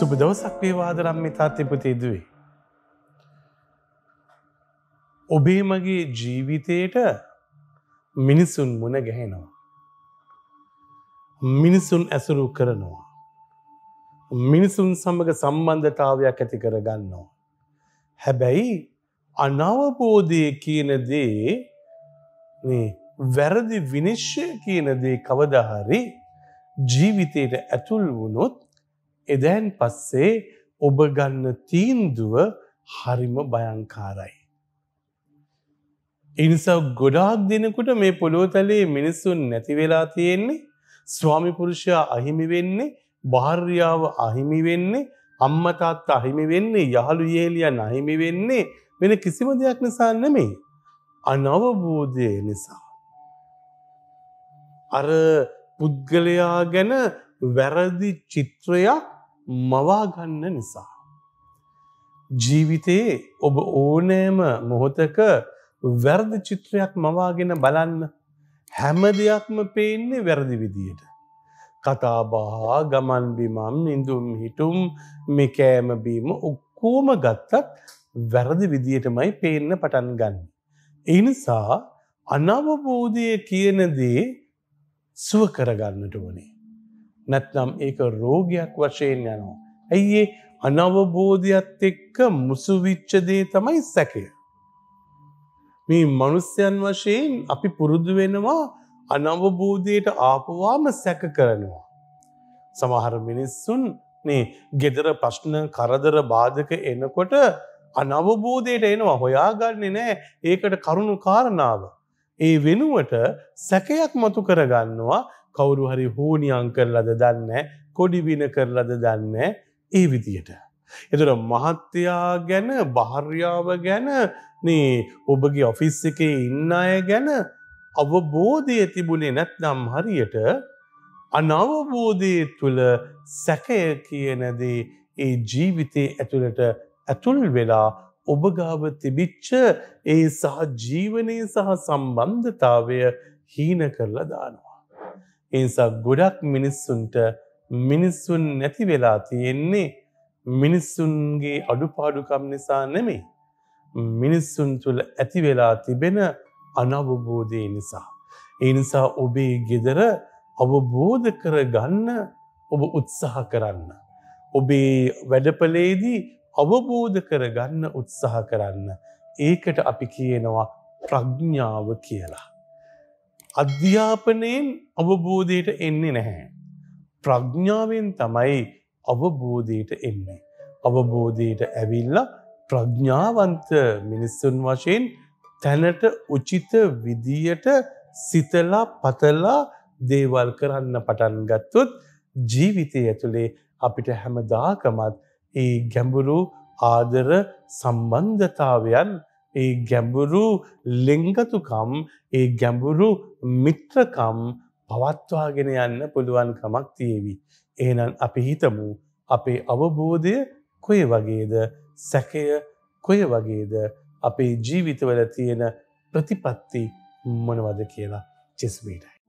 සුබ දවසක් වේවාදරම් මේ තාත්්‍යපති ඉදුවේ. ඔබේ මගේ ජීවිතයට මිනිසුන් මුණ ගැහෙනවා. මිනිසුන් ඇසුරු කරනවා. මිනිසුන් සමඟ සම්බන්ධතාවයක් ඇති කරගන්නවා. හැබැයි අනවබෝධය කියනදේ වැරදි විනිශ්්‍ය කියනදේ කවදහරි ජීවිතයට ඇතුල් වුණොත් එදැන් පස්සේ ඔබ ගන්න තීන්දුව හරිම බයංකාරයි. ඉනිසා ගොඩාක් දෙනකුට මේ පොළොතලේ මිනිස්සුන් නැතිවෙලා තියෙන්නේ ස්වාමිපුරුෂයා අහිමි වෙන්නේ භාර්යාව අහිමි වෙන්නේ අම්මතාත් අහිමි වෙන්නේ යහළු ඒලියන් අහිමි වෙන්නේ වෙන කිසිම දෙයක් නිසා නෙමෙයි. අනවබෝධය නිසා. අර පුද්ගලයා ගැන වැරදි චිත්‍රයක් මවා ගන්න නිසා. ජීවිතයේ ඔබ ඕනෑම මොහොතක වැරදි චිත්‍රයක් මවාගෙන බලන්න හැම දෙයක්ම පේන්නේ වැරදි විදියට. කතාබා ගමන් බිමම් ඉඳුම් හිටුම් මෙකෑමබීම ඔක්කෝම ගත්තත් වැරදි විදියටමයි පේන්න පටන් ගන්න. එනිසා අනවබෝධය කියනදේ සුව කරගන්නට වනේ. නැත්නම් ඒක රෝගයක් වශයෙන් යනවා. ඇයිඒ අනවබෝධයක්ත් එක්ක මුසුවිච්චදේ තමයි සැකය. මේ මනුස්්‍යයන් වශයෙන් අපි පුරුදු වෙනවා අනවබෝධයට ආපවාම සැක කරනවා. සමහර මිනිස්සුන් නේ ගෙදර ප්‍රශ්න කරදර බාධක එනකොට අනවබෝධයට එනවා හොයාගන්නේ නෑ ඒකට කරුණු කාරණාව. ඒ වෙනුවට සැකයක් මතු කරගන්නවා කවුරු හරි හූනියන් කරලද දන්න කොඩිවින කරලද දන්න ඒ විදියට. එතුට මහත්තයා ගැන භාර්යාව ගැන නේ ඔබගේ ඔෆිස් එකේ ඉන්න අය ගැන අවබෝධය තිබුණේ නැත්නම් හරියට අනවබෝධය තුළ සැකය කියනදේ ඒ ජීවිතය ඇතුළට ඇතුල් වෙලා ඔබගාව තිබිච්ච ඒ සහ ජීවනය සහ සම්බන්ධතාවය හීන කරලා දානවා. ඒනිසා ගොඩක් මිනිස්සුන්ට මිනිස්සුන් නැති වෙලා තියෙන්නේ මිනිස්සුන්ගේ අඩුපාඩුකම් නිසා නෙමේ. මිනිස්සුන් තුළ ඇති වෙලා තිබෙන අනවබෝධය නිසා. ඒ නිසා ඔබේ ගෙදර අවබෝධ කරගන්න ඔබ උත්සාහ කරන්න. ඔබේ වැඩපලේදී අවබෝධ කරගන්න උත්සාහ කරන්න. ඒකට අපි කියනවා ප්‍රඥාව කියලා. අධ්‍යාපනයෙන් අවබෝධයට එන්නේ නැහැ. ප්‍රඥාවෙන් තමයි අවබෝධයට එන්නේ. අවබෝධයට ඇවිල්ලා ප්‍රඥාවන්ත මිනිස්සුන් වශයෙන් තැනට උචිත විදියට සිතලා පතලා දේවල් කරන්න පටන් ගත්තොත් ජීවිතය ඇතුළේ අපිට හැමදාකමත් ඒ ගැඹුරු ආදර සම්බන්ධතාවයන් ඒ ගැඹුරු ලෙංගතුකම් ඒ ගැඹුරු මිත්‍රකම් පවත්වාගෙන යන්න පුළුවන්කමක් තියේවි. එහෙනම් අපි හිතමු අපේ අවබෝධය කොය වගේද සැකය කොය වගේද අපේ ජීවිතවල තියෙන ප්‍රතිපත්ති මොනවද කියලා චෙස්වීටයි.